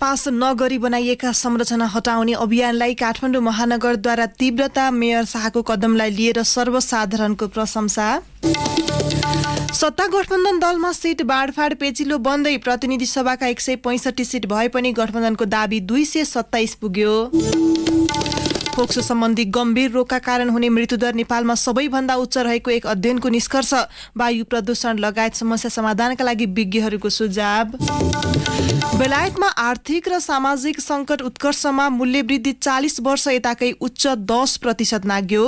Pass नगरी बनाइएका संरचना हटाउने अभियानलाई काठमाडौँ महानगरद्वारा तीव्रता मेयर शाहको कदमलाई लिएर सर्वसाधारणको प्रशंसा सत्ता गठबन्धन दलमा सिट बाँडफाँड पेचिलो बन्दै प्रतिनिधि सभाका एक सय पैँसठी सिट भए पनि गठबन्धनको दावी दुई सय सत्ताइस पुग्यो फोक्सो सम्बन्धी गम्भीर रोगका कारण हुने मृत्युदर नेपालमा सबैभन्दा उच्च रहेको एक अध्ययनको निष्कर्ष वायु प्रदूषण लगायत समस्या समाधानका लागि विज्ञहरूको सुझाव बेलायतमा आर्थिक र सामाजिक सङ्कट उत्कर्षमा वृद्धि चालिस वर्ष यताकै उच्च दस प्रतिशत नाग्यो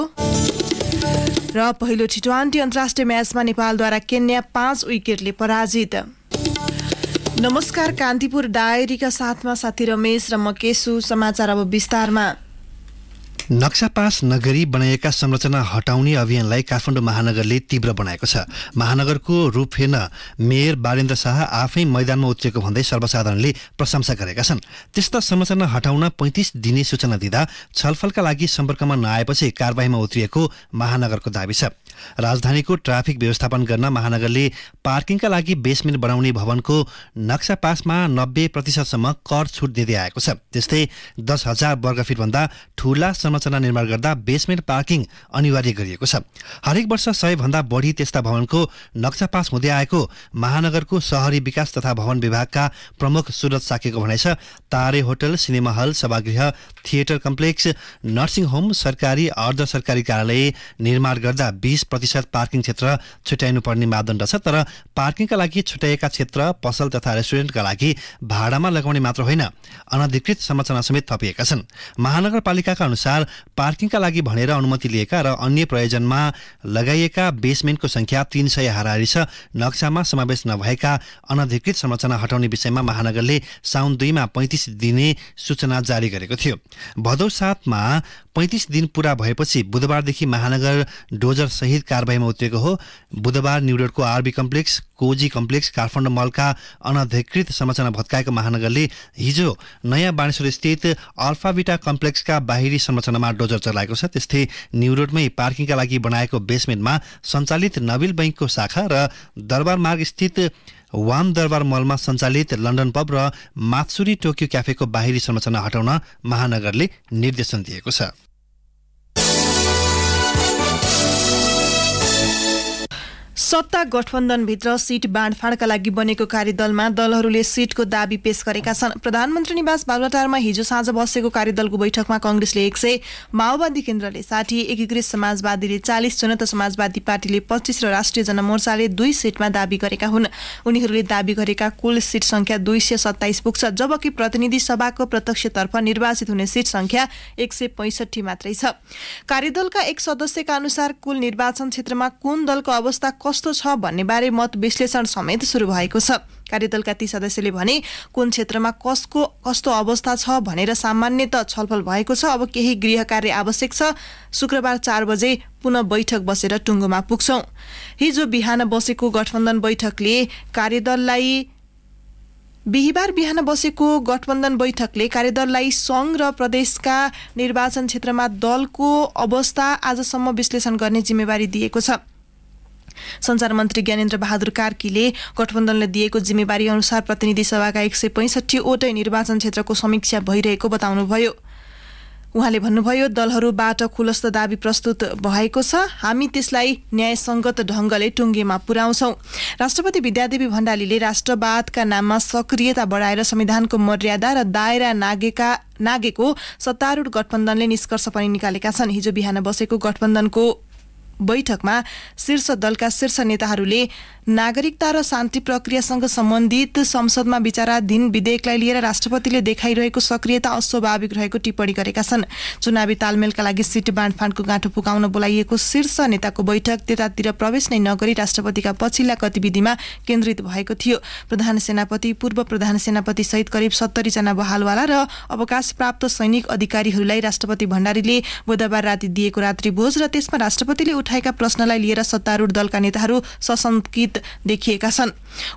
र पहिलो टी ट्वेन्टी अन्तर्राष्ट्रिय म्याचमा नेपालद्वारा केन्या पाँच विकेटले पराजित नमस्कार कान्तिपुर डायरीका साथमा साथी रमेश र म केशु समाचार अब विस्तारमा नक्सा पास नगरी बनाइएका संरचना हटाउने अभियानलाई काठमाडौँ महानगरले तीव्र बनाएको छ महानगरको रूप हेर्न मेयर बालेन्द्र शाह आफै मैदानमा उत्रिएको भन्दै सर्वसाधारणले प्रशंसा गरेका छन् त्यस्ता संरचना हटाउन पैँतिस दिने सूचना दिँदा छलफलका लागि सम्पर्कमा नआएपछि कारवाहीमा उत्रिएको महानगरको दावी छ राजधानीको ट्राफिक व्यवस्थापन गर्न महानगरले पार्किङका लागि बेसमेन्ट बनाउने भवनको नक्सा पासमा नब्बे प्रतिशतसम्म कर छुट दिँदै आएको छ त्यस्तै दस हजार वर्ग भन्दा ठुला संरचना निर्माण गर्दा बेसमेन्ट पार्किङ अनिवार्य गरिएको छ हरेक वर्ष सयभन्दा बढी त्यस्ता भवनको नक्सा पास हुँदै आएको महानगरको सहरी विकास तथा भवन विभागका प्रमुख सुरत साकेको भनाइ छ तारे होटल सिनेमा हल सभागृह थिएटर कम्प्लेक्स नर्सिङ होम सरकारी अर्ध सरकारी कार्यालय निर्माण गर्दा बिस प्रतिशत पार्किङ क्षेत्र पर्ने मापदण्ड छ तर पार्किङका लागि छुट्याएका क्षेत्र पसल तथा रेस्टुरेन्टका लागि भाडामा लगाउने मात्र होइन अनधिकृत संरचना समेत थपिएका छन् महानगरपालिकाका अनुसार पार्किङका लागि भनेर अनुमति लिएका र अन्य प्रयोजनमा लगाइएका बेसमेन्टको संख्या तिन सय हाराहारी छ नक्सामा समावेश नभएका अनधिकृत संरचना हटाउने विषयमा महानगरले साउन दुईमा पैँतिस दिने सूचना जारी गरेको थियो भदौ सातमा पैँतिस दिन पुरा भएपछि बुधबारदेखि महानगर डोजर सहित कारवाहीमा उत्रेको हो बुधबार न्युरोडको आरबी कम्प्लेक्स कोजी कम्प्लेक्स काठमाडौँ मलका अनधिकृत संरचना भत्काएको महानगरले हिजो नयाँ बानेश्वरस्थित अल्फाबिटा कम्प्लेक्सका बाहिरी संरचनामा डोजर चलाएको छ त्यस्तै न्युरोडमै पार्किङका लागि बनाएको बेसमेन्टमा सञ्चालित नबिल बैङ्कको शाखा र दरबार मार्गस्थित वाम दरबार मलमा सञ्चालित लन्डन पब र मात्सुरी टोकियो क्याफेको बाहिरी संरचना हटाउन महानगरले निर्देशन दिएको छ सत्ता गठबन्धनभित्र सीट बाँडफाँडका लागि बनेको कार्यदलमा दलहरूले सीटको दावी पेश गरेका छन् प्रधानमन्त्री निवास बालुवाटारमा हिजो साँझ बसेको कार्यदलको बैठकमा कंग्रेसले एक सय माओवादी केन्द्रले साठी एकीकृत समाजवादीले चालिस जनता समाजवादी पार्टीले पच्चिस र राष्ट्रिय जनमोर्चाले दुई सीटमा दावी गरेका हुन् उनीहरूले दावी गरेका कुल सीट संख्या दुई सय सत्ताइस पुग्छ जबकि प्रतिनिधि सभाको प्रत्यक्षतर्फ निर्वाचित हुने सीट संख्या एक सय पैसठी मात्रै छ कार्यदलका एक सदस्यका अनुसार कुल निर्वाचन क्षेत्रमा कुन दलको अवस्था कस कस्तो छ भन्ने बारे मत विश्लेषण समेत सुरु भएको छ कार्यदलका ती सदस्यले भने कुन क्षेत्रमा कसको कस्तो अवस्था छ भनेर सामान्य त छलफल भएको छ अब केही गृह कार्य आवश्यक छ शुक्रबार चार बजे पुनः बैठक बसेर टुङ्गोमा पुग्छौँ हिजो बिहान बसेको गठबन्धन बैठकले कार्यदललाई बिहिबार बिहान बसेको गठबन्धन बैठकले कार्यदललाई सङ्घ र प्रदेशका निर्वाचन क्षेत्रमा दलको अवस्था आजसम्म विश्लेषण गर्ने जिम्मेवारी दिएको छ संचार मन्त्री ज्ञानेन्द्र बहादुर कार्कीले गठबन्धनले दिएको जिम्मेवारी अनुसार प्रतिनिधि सभाका एक सय पैँसठीवटै निर्वाचन क्षेत्रको समीक्षा भइरहेको बताउनुभयो उहाँले भन्नुभयो दलहरूबाट खुलस्त दावी प्रस्तुत भएको छ हामी त्यसलाई न्यायसङ्गत ढङ्गले टुङ्गेमा पुर्याउँछौं राष्ट्रपति विद्यादेवी भण्डारीले राष्ट्रवादका नाममा सक्रियता बढाएर संविधानको मर्यादा र दायरा नागेका नागेको सत्तारूढ गठबन्धनले निष्कर्ष पनि निकालेका छन् हिजो बिहान बसेको गठबन्धनको बैठकमा शीर्ष दलका शीर्ष नेताहरूले नागरिकता र शान्ति प्रक्रियासँग सम्बन्धित संसदमा विचाराधीन विधेयकलाई लिएर राष्ट्रपतिले देखाइरहेको सक्रियता अस्वाभाविक रहेको टिप्पणी गरेका छन् चुनावी तालमेलका लागि सिट बाँडफाँडको गाँठो पुगाउन बोलाइएको शीर्ष नेताको बैठक त्यतातिर प्रवेश नै नगरी राष्ट्रपतिका पछिल्ला गतिविधिमा केन्द्रित भएको थियो प्रधान सेनापति पूर्व प्रधान सेनापति सहित करिब सत्तरीजना बहालवाला र अवकाश प्राप्त सैनिक अधिकारीहरूलाई राष्ट्रपति भण्डारीले बुधबार राति दिएको रात्रिभोज र त्यसमा राष्ट्रपतिले उठाएका प्रश्नलाई लिएर सत्तारूढ दलका नेताहरू सशङ्कित देखिएका छन्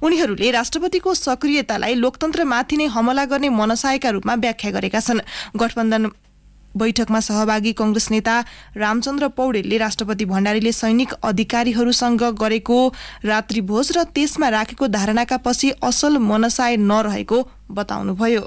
उनीहरूले राष्ट्रपतिको सक्रियतालाई लोकतन्त्रमाथि नै हमला गर्ने मनसायका रूपमा व्याख्या गरेका छन् गठबन्धन बैठकमा सहभागी कंग्रेस नेता रामचन्द्र पौडेलले राष्ट्रपति भण्डारीले सैनिक अधिकारीहरूसँग गरेको रात्रिभोज र त्यसमा राखेको धारणाका पछि असल मनसाय नरहेको बताउनुभयो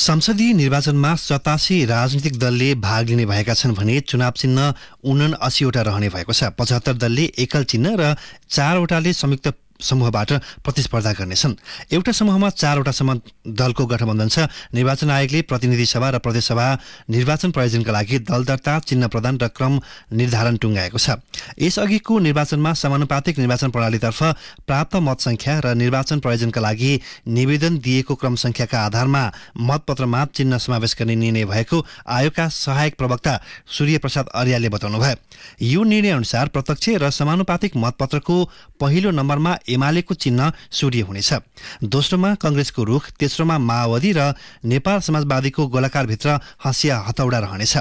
संसदीय निर्वाचनमा सतासी राजनीतिक दलले भाग लिने भएका छन् भने चुनाव चिन्ह उना अस्सीवटा रहने भएको छ पचहत्तर दलले एकल चिन्ह र चारवटाले संयुक्त समूहबाट प्रतिस्पर्धा गर्नेछन् एउटा समूहमा चारवटा चारवटासम्म दलको गठबन्धन छ निर्वाचन आयोगले प्रतिनिधि सभा र प्रदेशसभा निर्वाचन प्रयोजनका लागि दल दर्ता चिन्ह प्रदान र क्रम निर्धारण टुङ्गाएको छ यसअघिको निर्वाचनमा समानुपातिक निर्वाचन प्रणालीतर्फ प्राप्त मतसङ्ख्या र निर्वाचन प्रयोजनका लागि निवेदन दिएको क्रम सङ्ख्याका आधारमा मतपत्रमा चिन्ह समावेश गर्ने निर्णय भएको आयोगका सहायक प्रवक्ता सूर्यप्रसाद अर्यालले बताउनुभयो यो निर्णय अनुसार प्रत्यक्ष र समानुपातिक मतपत्रको पहिलो नम्बरमा एमालेको चिन्ह सूर्य हुनेछ दोस्रोमा कङ्ग्रेसको रुख तेस्रोमा माओवादी र नेपाल समाजवादीको गोलाकारभित्र हँसिया हतौडा रहनेछ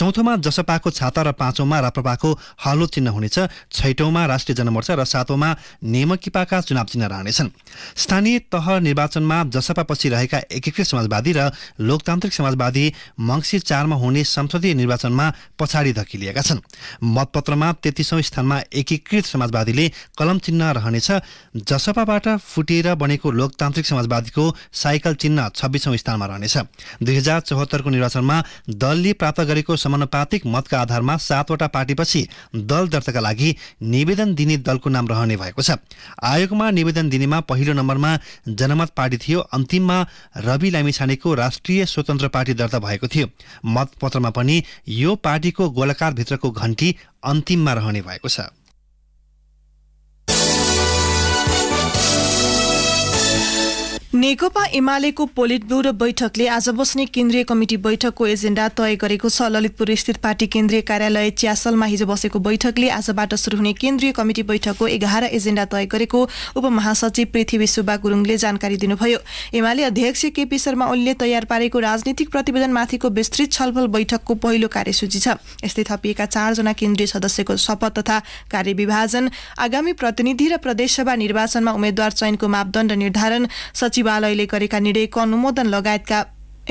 चौथोमा जसपाको छाता र पाँचौँमा राप्रपाको हलो चिन्ह हुनेछ छैटौँमा राष्ट्रिय जनमोर्चा र सातौँमा नेमकिपाका चुनाव चिन्ह रहनेछन् स्थानीय तह निर्वाचनमा जसपा जसपापछि रहेका एकीकृत समाजवादी र लोकतान्त्रिक समाजवादी मङ्सिर चारमा हुने संसदीय निर्वाचनमा पछाडि धकिलिएका छन् मतपत्रमा तेत्तिसौँ स्थानमा एकीकृत समाजवादीले कलम चिन्ह रहनेछ जसपाबाट फुटिएर बनेको लोकतान्त्रिक समाजवादीको साइकल चिन्ह छब्बिसौँ स्थानमा रहनेछ दुई हजार चौहत्तरको निर्वाचनमा दलले प्राप्त गरेको समानुपातिक मतका आधारमा सातवटा पार्टीपछि दल दर्ताका लागि निवेदन दिने दलको नाम रहने भएको छ आयोगमा निवेदन दिनेमा पहिलो नम्बरमा जनमत पार्टी थियो अन्तिममा रवि लामिछानेको राष्ट्रिय स्वतन्त्र पार्टी दर्ता भएको थियो मतपत्रमा पनि यो पार्टीको गोलाकारभित्रको घन्टी अन्तिममा रहने भएको छ नेकपा एमालेको पोलिट ब्युरो बैठकले आज बस्ने केन्द्रीय कमिटी बैठकको एजेन्डा तय गरेको छ ललितपुर स्थित पार्टी केन्द्रीय कार्यालय च्यासलमा हिजो बसेको बैठकले आजबाट सुरु हुने केन्द्रीय कमिटी बैठकको एघार एजेन्डा तय गरेको उपमहासचिव पृथ्वी सुब्बा गुरुङले जानकारी दिनुभयो एमाले अध्यक्ष केपी शर्मा ओलीले तयार पारेको राजनीतिक प्रतिवेदनमाथिको विस्तृत छलफल बैठकको पहिलो कार्यसूची छ यस्तै थपिएका चारजना केन्द्रीय सदस्यको शपथ तथा कार्यविभाजन आगामी प्रतिनिधि र प्रदेशसभा निर्वाचनमा उम्मेद्वार चयनको मापदण्ड निर्धारण सचिवालयले गरेका निर्णयको अनुमोदन लगायतका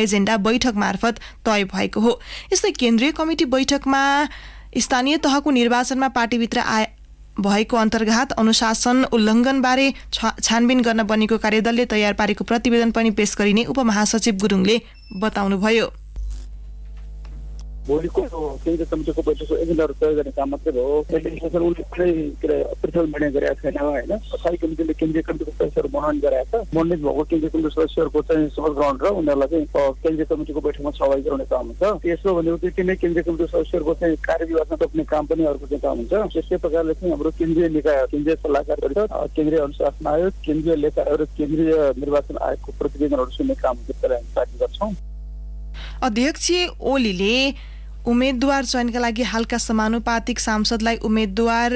एजेन्डा बैठक मार्फत तय भएको हो यस्तै केन्द्रीय कमिटी बैठकमा स्थानीय तहको निर्वाचनमा पार्टीभित्र आए भएको अन्तर्घात अनुशासन उल्लङ्घनबारे छानबिन गर्न बनेको कार्यदलले तयार पारेको प्रतिवेदन पनि पेश गरिने उपमहासचिव गुरुङले बताउनुभयो भोलिको केही समितिको बैठकको एजेन्डाहरू तय गर्ने काम मात्रै भयो एडमिनिस्ट्रेसन उसले कुनै के अरे पृथक निर्णय गरेका छैन होइन स्थायी कमिटीले केन्द्रीय कमिटीको सदस्यहरू वहन गराएको छ मण्डित भएको केन्द्रीय कमिटी सदस्यहरूको चाहिँ शपथ ग्रहण र उनीहरूलाई चाहिँ केन्द्रीय कमिटीको बैठकमा सहभागी गराउने काम हुन्छ भने भनेपछि नै केन्द्रीय कमिटी सदस्यहरूको चाहिँ कार्य विभागमा तोक्ने काम पनि अर्को चाहिँ काम हुन्छ त्यस्तै प्रकारले चाहिँ हाम्रो केन्द्रीय निकाय केन्द्रीय सल्लाहकार परिषद केन्द्रीय अनुशासन आयोग केन्द्रीय लेखा र केन्द्रीय निर्वाचन आयोगको प्रतिवेदनहरू सुन्ने काम हामी गर्छौँ अध्यक्ष ओलीले उम्मेद्वार चयनका लागि हालका समानुपातिक सांसदलाई उम्मेद्वार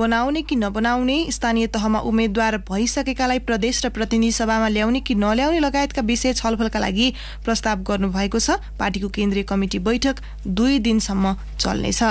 बनाउने कि नबनाउने स्थानीय तहमा उम्मेद्वार भइसकेकालाई प्रदेश र प्रतिनिधि सभामा ल्याउने कि नल्याउने लगायतका विषय छलफलका लागि प्रस्ताव गर्नुभएको छ पार्टीको केन्द्रीय कमिटी बैठक दुई दिनसम्म चल्नेछ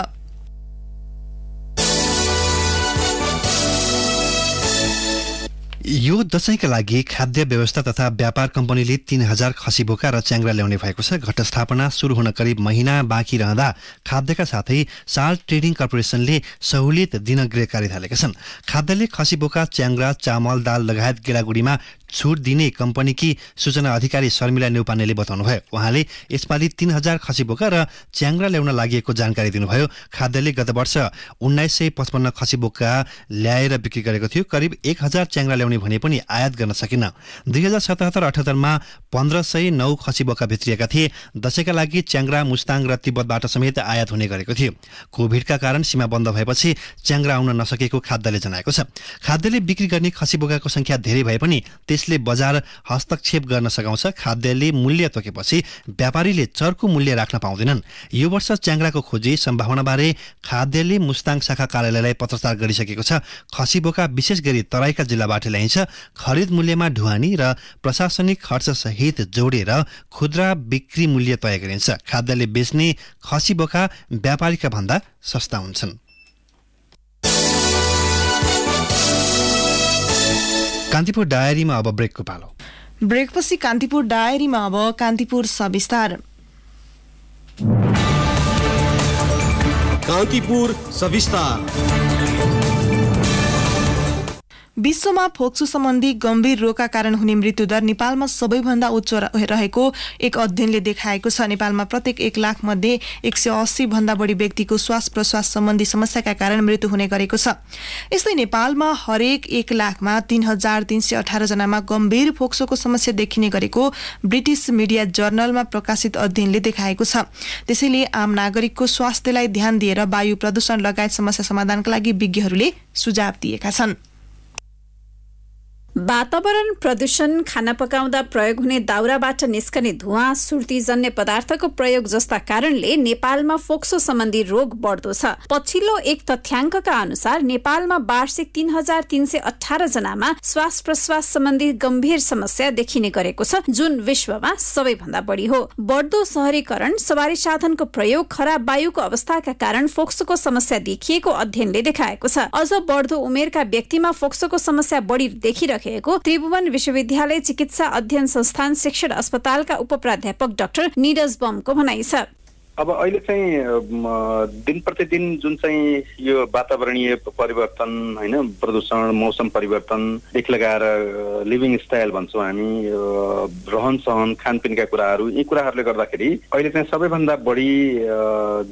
यो दशैंका लागि खाद्य व्यवस्था तथा व्यापार कम्पनीले तीन हजार खसी बोका र च्याङ्रा ल्याउने भएको छ घटस्थापना सुरु हुन करिब महिना बाँकी रहँदा खाद्यका साथै साल ट्रेडिङ कर्पोरेसनले सहुलियत दिन कार्य थालेका छन् खाद्यले खसी बोका च्याङ्रा चामल दाल लगायत गेडागुडीमा छुट दिने कम्पनीकी सूचना अधिकारी शर्मिला नेउपानेले बताउनुभयो उहाँले यसपालि तीन हजार खसी बोका र च्याङ्रा ल्याउन लागि जानकारी दिनुभयो खाद्यले गत वर्ष उन्नाइस सय पचपन्न खसी बोका ल्याएर बिक्री गरेको थियो करिब एक हजार च्याङ्रा ल्याउने भने पनि आयात गर्न सकेन दुई हजार सतहत्तर अठहत्तरमा पन्ध्र सय नौ खसी बोका भित्रिएका थिए दसैँका लागि च्याङ्रा मुस्ताङ र तिब्बतबाट समेत आयात हुने गरेको थियो कोभिडका कारण सीमा बन्द भएपछि च्याङ्रा आउन नसकेको खाद्यले जनाएको छ खाद्यले बिक्री गर्ने खसी बोकाको सङ्ख्या धेरै भए पनि त्यस यसले बजार हस्तक्षेप गर्न सघाउँछ खाद्यले मूल्य तोकेपछि व्यापारीले चर्को मूल्य राख्न पाउँदैनन् यो वर्ष च्याङ्राको खोजी सम्भावनाबारे खाद्यले मुस्ताङ शाखा कार्यालयलाई पत्रचार गरिसकेको छ खसी बोका विशेष गरी तराईका जिल्लाबाट ल्याइन्छ खरिद मूल्यमा ढुवानी र प्रशासनिक खर्चसहित जोडेर खुद्रा बिक्री मूल्य तय गरिन्छ खाद्यले बेच्ने खसी बोका व्यापारीका भन्दा सस्ता हुन्छन् कान्तिपुर डायरीमा अब ब्रेकको पालो ब्रेकपछि कान्तिपुर डायरीमा अब कान्तिपुर सविस्तार कान्तिपुर सविस्तार विश्वमा फोक्सो सम्बन्धी गम्भीर रोगका कारण हुने मृत्युदर नेपालमा सबैभन्दा उच्च रहेको एक अध्ययनले देखाएको छ नेपालमा प्रत्येक एक लाख मध्ये एक सय अस्सी भन्दा बढी व्यक्तिको श्वास प्रश्वास सम्बन्धी समस्याका कारण मृत्यु हुने गरेको छ यस्तै नेपालमा हरेक एक लाखमा तीन हजार तीन सय अठार जनामा गम्भीर फोक्सोको समस्या देखिने गरेको ब्रिटिस मिडिया जर्नलमा प्रकाशित अध्ययनले देखाएको छ त्यसैले आम नागरिकको स्वास्थ्यलाई ध्यान दिएर वायु प्रदूषण लगायत समस्या समाधानका लागि विज्ञहरूले सुझाव दिएका छन् वातावरण प्रदूषण खाना पकाउँदा प्रयोग हुने दाउराबाट निस्कने धुवा सुर्तीजन्य पदार्थको प्रयोग जस्ता कारणले नेपालमा फोक्सो सम्बन्धी रोग बढ्दो छ पछिल्लो एक तथ्याङ्कका अनुसार नेपालमा वार्षिक तीन हजार तीन सय अठार जनामा श्वास प्रश्वास सम्बन्धी गम्भीर समस्या देखिने गरेको छ जुन विश्वमा सबैभन्दा बढी हो बढ्दो सहरीकरण सवारी साधनको प्रयोग खराब वायुको अवस्थाका कारण फोक्सोको समस्या देखिएको अध्ययनले देखाएको छ अझ बढ्दो उमेरका व्यक्तिमा फोक्सोको समस्या बढी देखिरहेको राखिएको त्रिभुवन विश्वविद्यालय चिकित्सा अध्ययन संस्थान शिक्षण अस्पतालका उप प्राध्यापक डाक्टर निरज बमको भनाइ छ अब अहिले चाहिँ दिन प्रतिदिन जुन चाहिँ यो वातावरणीय परिवर्तन होइन प्रदूषण मौसम परिवर्तनदेखि लगाएर लिभिङ स्टाइल भन्छौँ हामी रहन सहन खानपिनका कुराहरू यी कुराहरूले गर्दाखेरि अहिले चाहिँ सबैभन्दा बढी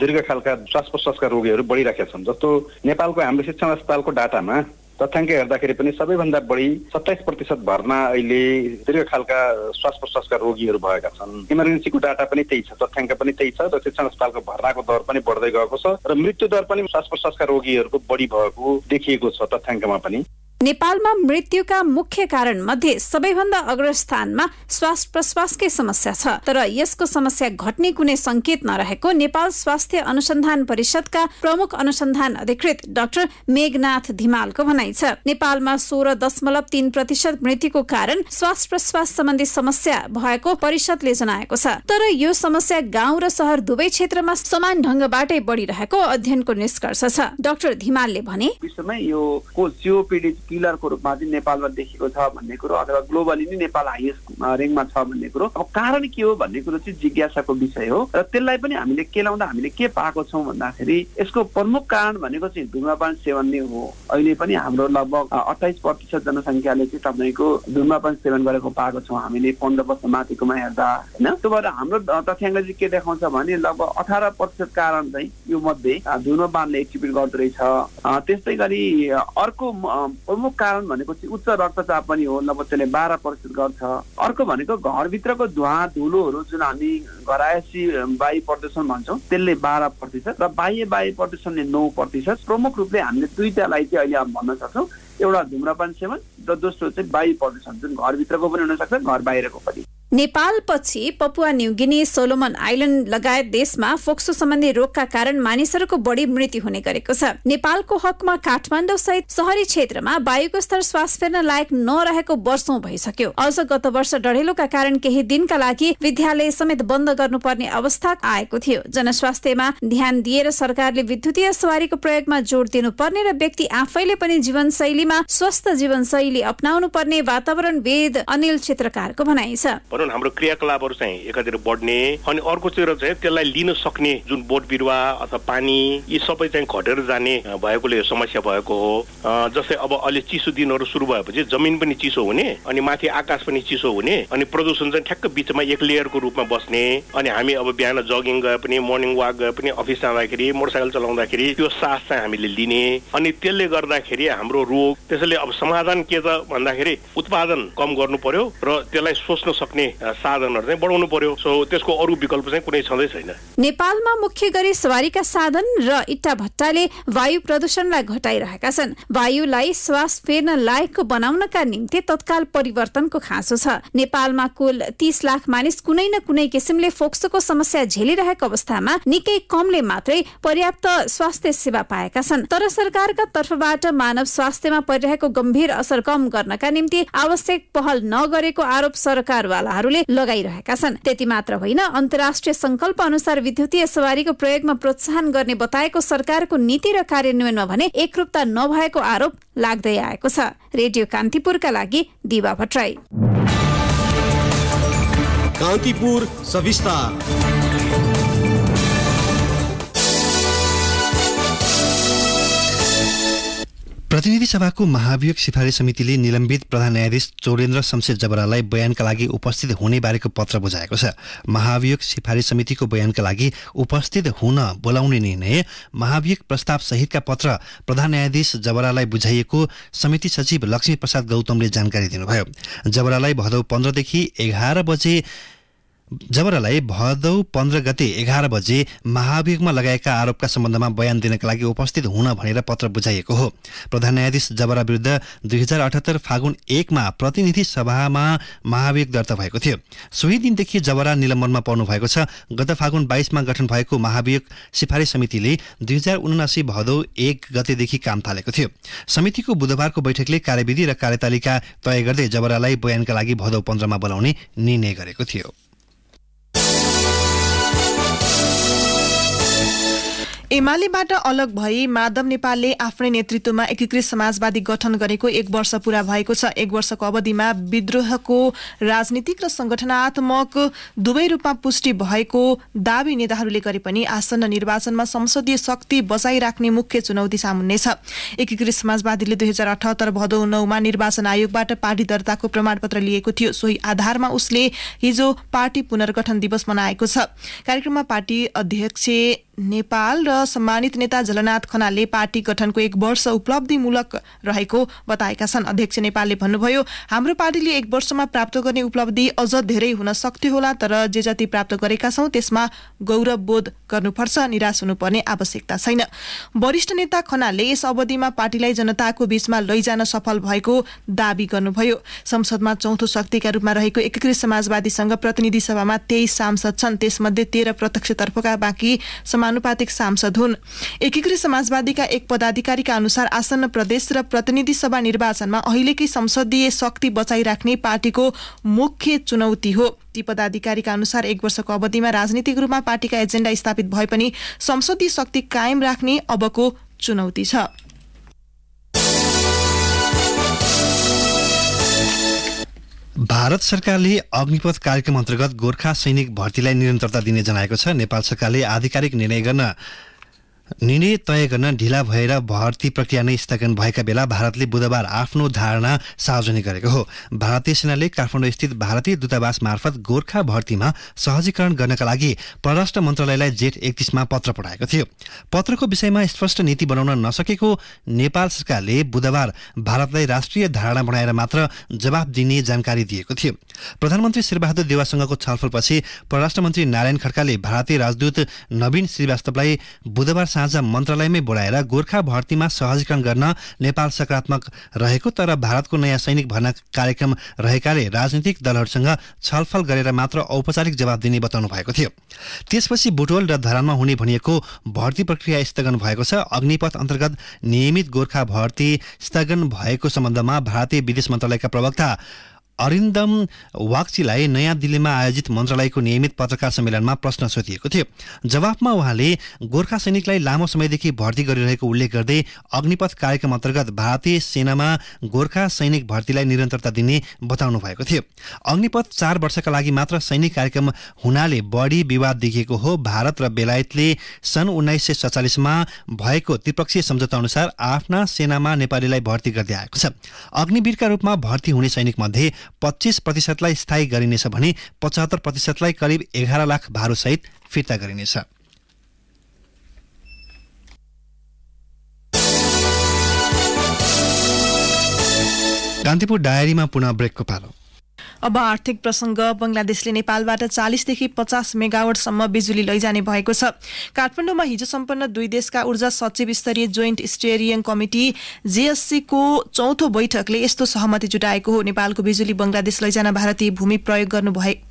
दीर्घकालका श्वास प्रश्वासका रोगीहरू बढिराखेका छन् जस्तो नेपालको हाम्रो शिक्षण अस्पतालको डाटामा तथ्याङ्क हेर्दाखेरि पनि सबैभन्दा बढी सत्ताइस प्रतिशत भर्ना अहिले खालका श्वास प्रश्वासका रोगीहरू भएका छन् इमर्जेन्सीको डाटा पनि त्यही छ तथ्याङ्क पनि त्यही छ र शिक्षण अस्पतालको भर्नाको दर पनि बढ्दै गएको छ र मृत्यु दर पनि श्वास प्रश्वासका रोगीहरूको बढी भएको देखिएको छ तथ्याङ्कमा पनि नेपालमा मृत्युका मुख्य कारण मध्ये सबैभन्दा अग्रस्थानमा श्वास प्रश्वासकै समस्या छ तर यसको समस्या घट्ने कुनै संकेत नरहेको नेपाल स्वास्थ्य अनुसन्धान परिषदका प्रमुख अनुसन्धान अधिकृत डाक्टर मेघनाथ धिमालको भनाइ छ नेपालमा सोह्र दशमलव तीन प्रतिशत मृत्युको कारण श्वास प्रश्वास सम्बन्धी समस्या भएको परिषदले जनाएको छ तर यो समस्या गाउँ र शहर दुवै क्षेत्रमा समान ढङ्गबाटै बढिरहेको अध्ययनको निष्कर्ष छ डाक्टर धिमालले भने विश्वमै यो पिलरको रूपमा चाहिँ नेपालमा देखेको छ भन्ने कुरो अथवा ग्लोबली नै नेपाल हाइएस्ट ऱ्याङ्कमा छ भन्ने कुरो अब कारण के हो भन्ने कुरो चाहिँ जिज्ञासाको विषय हो र त्यसलाई पनि हामीले केलाउँदा हामीले के पाएको छौँ भन्दाखेरि यसको प्रमुख कारण भनेको चाहिँ धुम्रपान सेवन नै हो अहिले पनि हाम्रो लगभग अठाइस प्रतिशत जनसङ्ख्याले चाहिँ तपाईँको धुम्रपान सेवन गरेको पाएको छौँ हामीले पन्ध्र वर्ष माथिकोमा हेर्दा होइन त्यो भएर हाम्रो तथ्याङ्क चाहिँ के देखाउँछ भने लगभग अठार प्रतिशत कारण चाहिँ यो मध्ये धुम्रपानले एक्टिभेट गर्दो रहेछ त्यस्तै गरी अर्को प्रमुख कारण भनेको चाहिँ उच्च रक्तचाप पनि हो नभए त्यसले बाह्र प्रतिशत गर्छ अर्को भनेको घरभित्रको धुवा धुलोहरू जुन हामी घरायसी वायु प्रदूषण भन्छौँ त्यसले बाह्र प्रतिशत र बाह्य वायु प्रदूषणले नौ प्रतिशत प्रमुख रूपले हामीले दुईटालाई चाहिँ अहिले भन्न सक्छौँ एउटा धुम्रपान सेवन र दोस्रो चाहिँ वायु प्रदूषण जुन घरभित्रको पनि हुनसक्छ घर बाहिरको पनि नेपालपछि पपुवा न्युगिनी सोलोमन आइल्यान्ड लगायत देशमा फोक्सो सम्बन्धी रोगका कारण मानिसहरूको बढी मृत्यु हुने गरेको छ नेपालको हकमा काठमाडौँ सहित सहरी क्षेत्रमा वायुको स्तर श्वास फेर्न लायक नरहेको वर्षौं भइसक्यो अझ गत वर्ष डढेलोका कारण केही दिनका लागि विद्यालय समेत बन्द गर्नुपर्ने अवस्था आएको थियो जनस्वास्थ्यमा ध्यान दिएर सरकारले विद्युतीय सवारीको प्रयोगमा जोड दिनुपर्ने र व्यक्ति आफैले पनि जीवनशैलीमा स्वस्थ जीवनशैली अप्नाउनु पर्ने वातावरणविद अनिल क्षेत्रकारको भनाइ छ हाम्रो क्रियाकलापहरू चाहिँ एकातिर बढ्ने अनि अर्कोतिर चाहिँ त्यसलाई लिन सक्ने जुन बोट बिरुवा अथवा पानी यी सबै चाहिँ घटेर जाने भएकोले यो समस्या भएको हो जस्तै अब अहिले चिसो दिनहरू सुरु भएपछि जमिन पनि चिसो हुने अनि माथि आकाश पनि चिसो हुने अनि प्रदूषण चाहिँ ठ्याक्क बिचमा एक लेयरको रूपमा बस्ने अनि हामी अब बिहान जगिङ गए पनि मर्निङ वाक गए पनि अफिस जाँदाखेरि मोटरसाइकल चलाउँदाखेरि त्यो सास चाहिँ हामीले लिने अनि त्यसले गर्दाखेरि हाम्रो रोग त्यसैले अब समाधान के त भन्दाखेरि उत्पादन कम गर्नु पर्यो र त्यसलाई सोच्न सक्ने साधनहरू चाहिँ बढाउनु पर्यो सो त्यसको अरू विकल्प चाहिँ कुनै छँदै छैन नेपालमा मुख्य गरी सवारीका साधन र इट्टा भट्टाले वायु प्रदूषणलाई घटाइरहेका छन् वायुलाई श्वास फेर्न लायकको बनाउनका निम्ति तत्काल परिवर्तनको खाँचो छ नेपालमा कुल तीस लाख मानिस कुनै न कुनै किसिमले फोक्सोको समस्या झेलिरहेको अवस्थामा निकै कमले मात्रै पर्याप्त स्वास्थ्य सेवा पाएका छन् तर सरकारका तर्फबाट मानव स्वास्थ्यमा परिरहेको गम्भीर असर कम गर्नका निम्ति आवश्यक पहल नगरेको आरोप सरकारवाला सेवाहरूले लगाइरहेका छन् त्यति मात्र होइन अन्तर्राष्ट्रिय संकल्प अनुसार विद्युतीय सवारीको प्रयोगमा प्रोत्साहन गर्ने बताएको सरकारको नीति र कार्यान्वयनमा भने एकरूपता नभएको आरोप लाग्दै आएको छ रेडियो कान्तिपुरका लागि दिवा भट्टराई कान्तिपुर सविस्तार प्रतिनिधि सभाको महाभियोग सिफारिस समितिले निलम्बित प्रधान न्यायाधीश चौरेन्द्र शमशेर जबरालाई बयानका लागि उपस्थित हुने बारेको पत्र बुझाएको छ महाभियोग सिफारिस समितिको बयानका लागि उपस्थित हुन बोलाउने निर्णय महाभियोग प्रस्ताव सहितका पत्र प्रधान न्यायाधीश जबरालाई बुझाइएको समिति सचिव लक्ष्मीप्रसाद गौतमले जानकारी दिनुभयो जबरालाई भदौ पन्ध्रदेखि एघार बजे जबरालाई भदौ पन्ध्र गते एघार बजे महाभियोगमा लगाएका आरोपका सम्बन्धमा बयान दिनका लागि उपस्थित हुन भनेर पत्र बुझाइएको हो प्रधान न्यायाधीश जबरा विरुद्ध दुई हजार अठहत्तर फागुन एकमा प्रतिनिधि सभामा महाभियोग दर्ता भएको थियो सोही दिनदेखि जबरा निलम्बनमा पर्नु भएको छ गत फागुन बाइसमा गठन भएको महाभियोग सिफारिस समितिले दुई हजार उनासी भदौ एक गतेदेखि काम थालेको थियो समितिको बुधबारको बैठकले कार्यविधि र कार्यतालिका तय गर्दै जबरालाई बयानका लागि भदौ पन्ध्रमा बोलाउने निर्णय गरेको थियो एमालेबाट अलग भई माधव नेपालले आफ्नै नेतृत्वमा एकीकृत समाजवादी गठन गरेको एक वर्ष पूरा भएको छ एक वर्षको अवधिमा विद्रोहको राजनीतिक र संगठनात्मक दुवै रूपमा पुष्टि भएको दावी नेताहरूले गरे पनि आसन्न निर्वाचनमा संसदीय शक्ति बचाइ राख्ने मुख्य चुनौती सामुन्ने छ एकीकृत समाजवादीले दुई हजार अठहत्तर भदौ नौमा निर्वाचन आयोगबाट पार्टी दर्ताको प्रमाणपत्र लिएको थियो सोही आधारमा उसले हिजो पार्टी पुनर्गठन दिवस मनाएको छ कार्यक्रममा पार्टी अध्यक्ष नेपाल र सम्मानित नेता जलनाथ खनालले पार्टी गठनको एक वर्ष उपलब्धिमूलक रहेको बताएका छन् अध्यक्ष नेपालले भन्नुभयो हाम्रो पार्टीले एक वर्षमा प्राप्त गर्ने उपलब्धि अझ धेरै हुन सक्थ्यो होला तर जे जति प्राप्त गरेका छौँ त्यसमा गौरव बोध गर्नुपर्छ निराश हुनुपर्ने आवश्यकता छैन वरिष्ठ नेता खनालले यस अवधिमा पार्टीलाई जनताको बीचमा लैजान सफल भएको दावी गर्नुभयो संसदमा चौथो शक्तिका रूपमा रहेको एकीकृत समाजवादीसँग प्रतिनिधि सभामा तेइस सांसद छन् त्यसमध्ये तेह्र प्रत्यक्षतर्फका बाँकी समानुपातिक सांसद सांसद हुन् एकीकृत समाजवादीका एक पदाधिकारीका अनुसार आसन्न प्रदेश र प्रतिनिधि सभा निर्वाचनमा अहिलेकै संसदीय शक्ति राख्ने पार्टीको मुख्य चुनौती हो ती पदाधिकारीका अनुसार एक वर्षको अवधिमा राजनीतिक रूपमा पार्टीका एजेन्डा स्थापित भए पनि संसदीय शक्ति कायम राख्ने अबको चुनौती छ भारत सरकारले अग्निपथ कार्यक्रम अन्तर्गत गोर्खा सैनिक भर्तीलाई निरन्तरता दिने जनाएको छ नेपाल सरकारले आधिकारिक निर्णय गर्न निर्णय तय गर्न ढिला भएर भर्ती प्रक्रिया नै स्थगन भएका बेला भारतले बुधबार आफ्नो धारणा सार्वजनिक गरेको हो भारतीय सेनाले काठमाडौँ स्थित भारतीय दूतावास मार्फत गोर्खा भर्तीमा सहजीकरण गर्नका लागि परराष्ट्र मन्त्रालयलाई जेठ एकतिसमा पत्र पठाएको थियो पत्रको विषयमा स्पष्ट नीति बनाउन नसकेको नेपाल सरकारले बुधबार भारतलाई राष्ट्रिय धारणा बनाएर मात्र जवाब दिने जानकारी दिएको थियो प्रधानमन्त्री शेरबहादुर देवासँगको छलफलपछि परराष्ट्र मन्त्री नारायण खड्काले भारतीय राजदूत नवीन श्रीवास्तवलाई बुधबार साँझ मन्त्रालयमै बोलाएर गोर्खा भर्तीमा सहजीकरण गर्न नेपाल सकारात्मक रहेको तर भारतको नयाँ सैनिक भर्ना कार्यक्रम रहेकाले राजनीतिक दलहरूसँग छलफल गरेर मात्र औपचारिक जवाब दिने बताउनु भएको थियो त्यसपछि बुटवल र धरानमा हुने भनिएको भर्ती प्रक्रिया स्थगन भएको छ अग्निपथ अन्तर्गत नियमित गोर्खा भर्ती स्थगन भएको सम्बन्धमा भारतीय विदेश मन्त्रालयका प्रवक्ता अरिन्दम वाक्चीलाई नयाँ दिल्लीमा आयोजित मन्त्रालयको नियमित पत्रकार सम्मेलनमा प्रश्न सोधिएको थियो जवाफमा उहाँले गोर्खा सैनिकलाई लामो समयदेखि भर्ती गरिरहेको उल्लेख गर्दै अग्निपथ कार्यक्रम अन्तर्गत भारतीय सेनामा गोर्खा सैनिक भर्तीलाई निरन्तरता दिने बताउनु भएको थियो अग्निपथ चार वर्षका लागि मात्र सैनिक कार्यक्रम हुनाले बढी विवाद देखिएको हो भारत र बेलायतले सन् उन्नाइस सय सत्तालिसमा भएको त्रिपक्षीय अनुसार आफ्ना सेनामा नेपालीलाई भर्ती गर्दै आएको छ अग्निवीरका रूपमा भर्ती हुने सैनिकमध्ये पच्चिस प्रतिशतलाई स्थायी गरिनेछ भने पचहत्तर प्रतिशतलाई करिब एघार लाख भारूसहित फिर्ता गरिनेछ कान्तिपुर डायरीमा पुनः ब्रेकको पालो अब आर्थिक प्रसङ्ग बङ्गलादेशले नेपालबाट चालिसदेखि पचास मेगावटसम्म बिजुली लैजाने भएको छ काठमाडौँमा हिजो सम्पन्न दुई देशका ऊर्जा सचिव स्तरीय जोइन्ट स्टेरियङ कमिटी जेएससीको चौथो बैठकले यस्तो सहमति जुटाएको हो नेपालको बिजुली बङ्गलादेश लैजान भारतीय भूमि प्रयोग गर्नु भए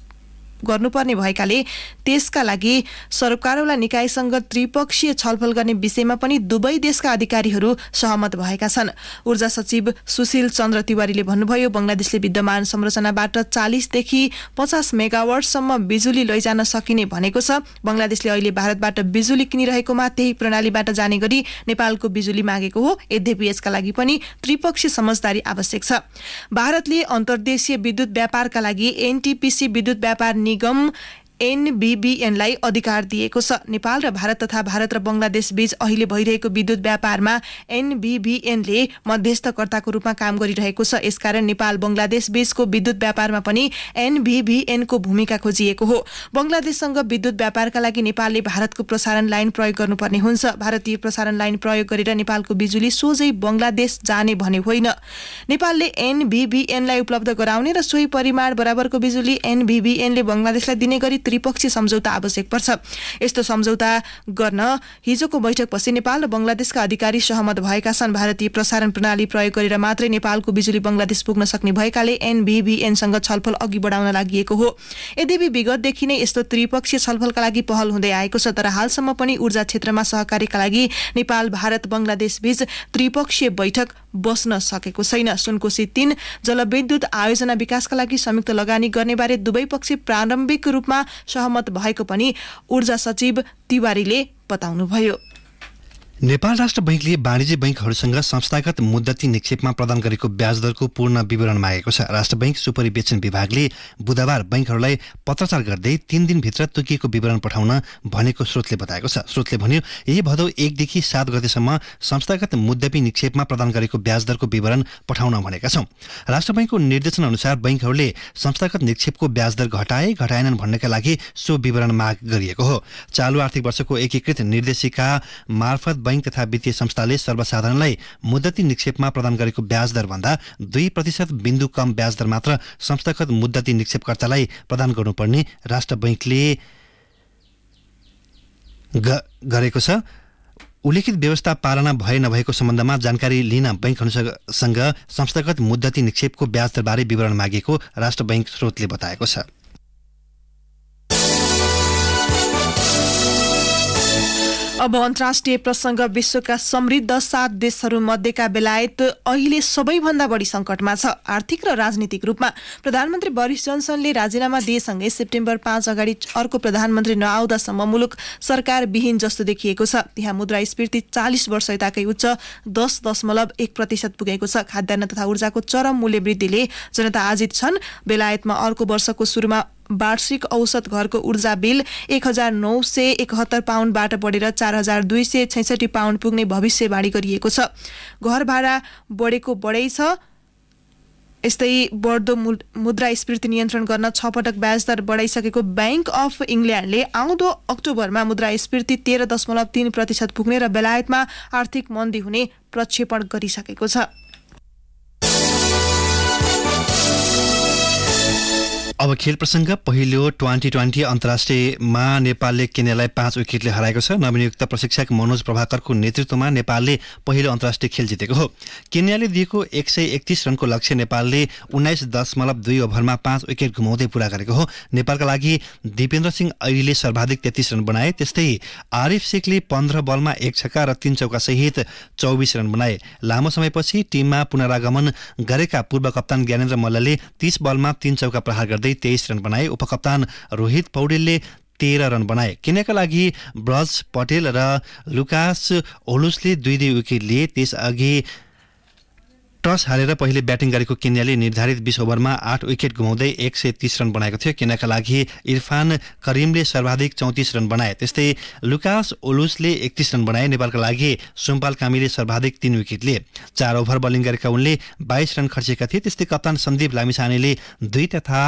गर्नुपर्ने भएकाले त्यसका लागि सरकारवाला निकायसँग त्रिपक्षीय छलफल गर्ने विषयमा पनि दुवै देशका अधिकारीहरू सहमत भएका छन् ऊर्जा सचिव सुशील चन्द्र तिवारीले भन्नुभयो बंगलादेशले विद्यमान संरचनाबाट चालिसदेखि पचास मेगावटसम्म बिजुली लैजान सकिने भनेको छ बंगलादेशले अहिले भारतबाट बिजुली किनिरहेकोमा त्यही प्रणालीबाट जाने गरी नेपालको बिजुली मागेको हो यद्यपि यसका लागि पनि त्रिपक्षीय समझदारी आवश्यक छ भारतले अन्तर्देशीय विद्युत व्यापारका लागि एनटीपीसी विद्युत व्यापार Gum. एनबिबिएनलाई अधिकार दिएको छ नेपाल र भारत तथा भारत र बङ्गलादेश बीच अहिले भइरहेको विद्युत व्यापारमा एनबिबिएनले मध्यस्थकर्ताको रूपमा काम गरिरहेको छ यसकारण नेपाल बङ्गलादेश बीचको विद्युत व्यापारमा पनि एनबिबिएनको भूमिका खोजिएको हो बङ्गलादेशसँग विद्युत व्यापारका लागि नेपालले भारतको प्रसारण लाइन प्रयोग गर्नुपर्ने हुन्छ भारतीय प्रसारण लाइन प्रयोग गरेर नेपालको बिजुली सोझै बङ्गलादेश जाने भने होइन नेपालले एनबिबिएनलाई उपलब्ध गराउने र सोही परिमाण बराबरको बिजुली एनबिबिएनले बङ्गलादेशलाई दिने गरी त्रिपक्षीय सम्झौता आवश्यक पर्छ यस्तो सम्झौता गर्न हिजोको बैठकपछि नेपाल र बंगलादेशका अधिकारी सहमत भएका छन् भारतीय प्रसारण प्रणाली प्रयोग गरेर मात्रै नेपालको बिजुली बंगलादेश पुग्न सक्ने भएकाले एनभिबिएनसँग छलफल अघि बढाउन लागि हो यद्यपि विगतदेखि नै यस्तो त्रिपक्षीय छलफलका लागि पहल हुँदै आएको छ तर हालसम्म पनि ऊर्जा क्षेत्रमा सहकारीका लागि नेपाल भारत बंगलादेश बीच त्रिपक्षीय बैठक बस्न सकेको छैन सुनकोशी तीन जलविद्युत आयोजना विकासका लागि संयुक्त लगानी गर्नेबारे दुवै पक्षी प्रारम्भिक रूपमा सहमत भएको पनि ऊर्जा सचिव तिवारीले बताउनुभयो नेपाल राष्ट्र बैङ्कले वाणिज्य बैङ्कहरूसँग संस्थागत मुद्दती निक्षेपमा प्रदान गरेको ब्याजदरको पूर्ण विवरण मागेको छ राष्ट्र बैङ्क सुपरिवेक्षण विभागले बुधबार बैङ्कहरूलाई पत्रचार गर्दै तीन दिनभित्र तोकिएको विवरण पठाउन भनेको स्रोतले बताएको छ स्रोतले भन्यो यही भदौ एकदेखि सात गतेसम्म संस्थागत मुद्दती निक्षेपमा प्रदान गरेको ब्याजदरको विवरण पठाउन भनेका छौँ राष्ट्र बैङ्कको निर्देशन अनुसार बैङ्कहरूले संस्थागत निक्षेपको ब्याजदर घटाए घटाएनन् भन्नका लागि सो विवरण माग गरिएको हो चालु आर्थिक वर्षको एकीकृत निर्देशिका मार्फत बैंक तथा वित्तीय संस्थाले सर्वसाधारणलाई मुद्दती निक्षेपमा प्रदान गरेको ब्याज दरभन्दा दुई प्रतिशत बिन्दु कम ब्याज दर मात्र संस्थागत मुद्दती निक्षेपकर्तालाई प्रदान गर्नुपर्ने राष्ट्र बैङ्कले गरेको छ उल्लेखित व्यवस्था पालना भए नभएको सम्बन्धमा जानकारी लिन बैङ्कहरूसँग संस्थागत मुद्दती निक्षेपको ब्याज दरबारे विवरण मागेको राष्ट्र बैङ्क स्रोतले बताएको छ अब अन्तर्राष्ट्रिय प्रसङ्ग विश्वका समृद्ध सात देशहरू मध्येका बेलायत अहिले सबैभन्दा बढी सङ्कटमा छ आर्थिक र राजनीतिक रूपमा प्रधानमन्त्री बोरिस जोन्सनले राजीनामा दिएसँगै सेप्टेम्बर पाँच अगाडि अर्को प्रधानमन्त्री नआउँदासम्म मुलुक सरकार विहीन जस्तो देखिएको छ त्यहाँ मुद्रास्फीति चालिस वर्ष यताकै उच्च दस दशमलव एक प्रतिशत पुगेको छ खाद्यान्न तथा ऊर्जाको चरम मूल्य वृद्धिले जनता आजित छन् बेलायतमा अर्को वर्षको सुरुमा वार्षिक औसत घरको ऊर्जा बिल एक हजार नौ सय एकहत्तर पाउन्डबाट बढेर चार हजार दुई सय छैसठी पाउन्ड पुग्ने भविष्यवाणी गरिएको छ घर भाडा बढेको बढै छ यस्तै बढ्दो मुद्रास्फीति नियन्त्रण गर्न छ पटक ब्याज दर बढाइसकेको ब्याङ्क अफ इङ्ल्यान्डले आउँदो अक्टोबरमा मुद्रास्फीति तेह्र दशमलव तिन प्रतिशत पुग्ने र बेलायतमा आर्थिक मन्दी हुने प्रक्षेपण गरिसकेको छ अब खेल प्रसङ्ग पहिलो ट्वेन्टी ट्वेन्टी अन्तर्राष्ट्रियमा नेपालले केन्यालाई पाँच विकेटले हराएको छ नवनियुक्त प्रशिक्षक मनोज प्रभाकरको नेतृत्वमा नेपालले पहिलो अन्तर्राष्ट्रिय खेल जितेको हो केन्याले दिएको एक सय एकतिस रनको लक्ष्य नेपालले उन्नाइस दशमलव दुई ओभरमा पाँच विकेट गुमाउँदै पूरा गरेको हो नेपालका लागि दिपेन्द्र सिंह ऐरीले सर्वाधिक तेत्तिस रन बनाए त्यस्तै आरिफ शेखले पन्ध्र बलमा एक छक्का र तीन चौकासहित चौबिस रन बनाए लामो समयपछि टिममा पुनरागमन गरेका पूर्व कप्तान ज्ञानेन्द्र मल्लले तीस बलमा तीन चौका प्रहार गर्दै पौडेलले तेइस रन बनाए उपकप्तान रोहित पौडेलले तेह्र रन बनाए किनका लागि ब्रज पटेल र लुकास ओलुसले दुई दुई विकेट लिए त्यसअघि टस हारेर पहिले ब्याटिङ गरेको केन्याले निर्धारित बिस ओभरमा आठ विकेट गुमाउँदै एक सय तीस रन बनाएको थियो केन्याका लागि इरफान करिमले सर्वाधिक चौतिस रन बनाए त्यस्तै लुकास ओलुसले एकतिस रन बनाए नेपालका लागि सोमपाल कामीले सर्वाधिक तीन विकेटले लिए चार ओभर बलिङ गरेका उनले बाइस रन खर्चेका थिए त्यस्तै कप्तान सन्दीप लामिसानेले दुई तथा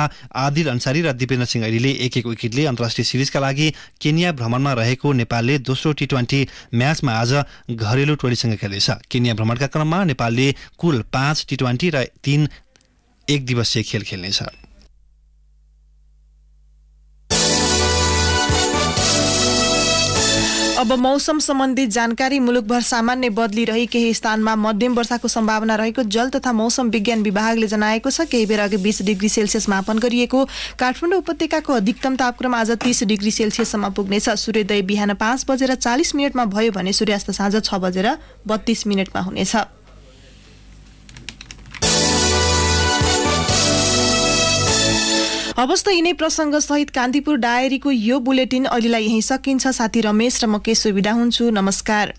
आदिल अन्सारी र दिपेन्द्र सिंह अहिले एक एक विकेटले अन्तर्राष्ट्रिय सिरिजका लागि केन्या भ्रमणमा रहेको नेपालले दोस्रो टी ट्वेन्टी म्याचमा आज घरेलु टोलीसँग खेल्दैछ केन्या भ्रमणका क्रममा नेपालले कुल पाँच टी ट्वेन्टी र तिन एक दिवसीय खेल खेल्नेछ अब मौसम सम्बन्धी जानकारी मुलुकभर सामान्य बदली रही केही स्थानमा मध्यम वर्षाको सम्भावना रहेको जल तथा मौसम विज्ञान विभागले जनाएको छ केही बेर अघि बिस डिग्री सेल्सियस मापन गरिएको काठमाडौँ उपत्यकाको अधिकतम तापक्रम आज तीस डिग्री सेल्सियससम्म पुग्नेछ सूर्योदय बिहान पाँच बजेर चालिस मिनटमा भयो भने सूर्यास्त साँझ छ बजेर बत्तीस मिनटमा हुनेछ हवस् त यिनै सहित कान्तिपुर डायरीको यो बुलेटिन अहिलेलाई यहीँ सकिन्छ साथी रमेश र म के सुविधा हुन्छु नमस्कार